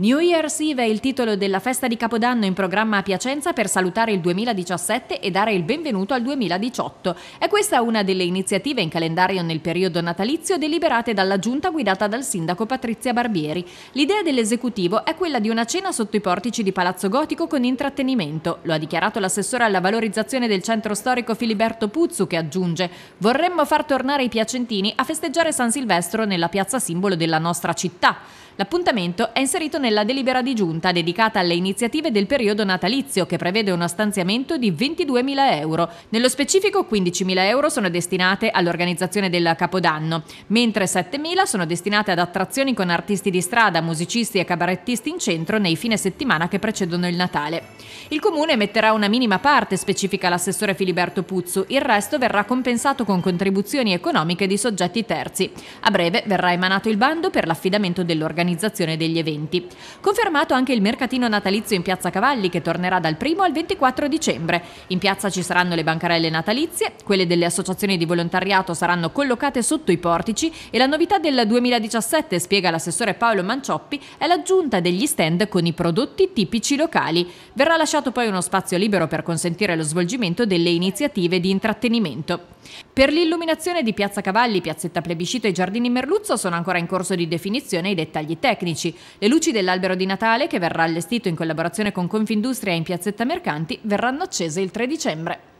New Year's Eve è il titolo della festa di Capodanno in programma a Piacenza per salutare il 2017 e dare il benvenuto al 2018. È questa una delle iniziative in calendario nel periodo natalizio deliberate dalla giunta guidata dal sindaco Patrizia Barbieri. L'idea dell'esecutivo è quella di una cena sotto i portici di Palazzo Gotico con intrattenimento. Lo ha dichiarato l'assessore alla valorizzazione del centro storico Filiberto Puzzu che aggiunge «Vorremmo far tornare i piacentini a festeggiare San Silvestro nella piazza simbolo della nostra città». L'appuntamento è inserito nel nella delibera di giunta dedicata alle iniziative del periodo natalizio che prevede uno stanziamento di 22.000 euro. Nello specifico 15.000 euro sono destinate all'organizzazione del Capodanno, mentre 7.000 sono destinate ad attrazioni con artisti di strada, musicisti e cabarettisti in centro nei fine settimana che precedono il Natale. Il comune metterà una minima parte, specifica l'assessore Filiberto Puzzu, il resto verrà compensato con contribuzioni economiche di soggetti terzi. A breve verrà emanato il bando per l'affidamento dell'organizzazione degli eventi. Confermato anche il mercatino natalizio in Piazza Cavalli che tornerà dal 1 al 24 dicembre. In piazza ci saranno le bancarelle natalizie, quelle delle associazioni di volontariato saranno collocate sotto i portici e la novità del 2017, spiega l'assessore Paolo Mancioppi, è l'aggiunta degli stand con i prodotti tipici locali. Verrà lasciato poi uno spazio libero per consentire lo svolgimento delle iniziative di intrattenimento. Per l'illuminazione di Piazza Cavalli, Piazzetta Plebiscito e Giardini Merluzzo sono ancora in corso di definizione i dettagli tecnici. Le luci dell'albero di Natale, che verrà allestito in collaborazione con Confindustria in Piazzetta Mercanti, verranno accese il 3 dicembre.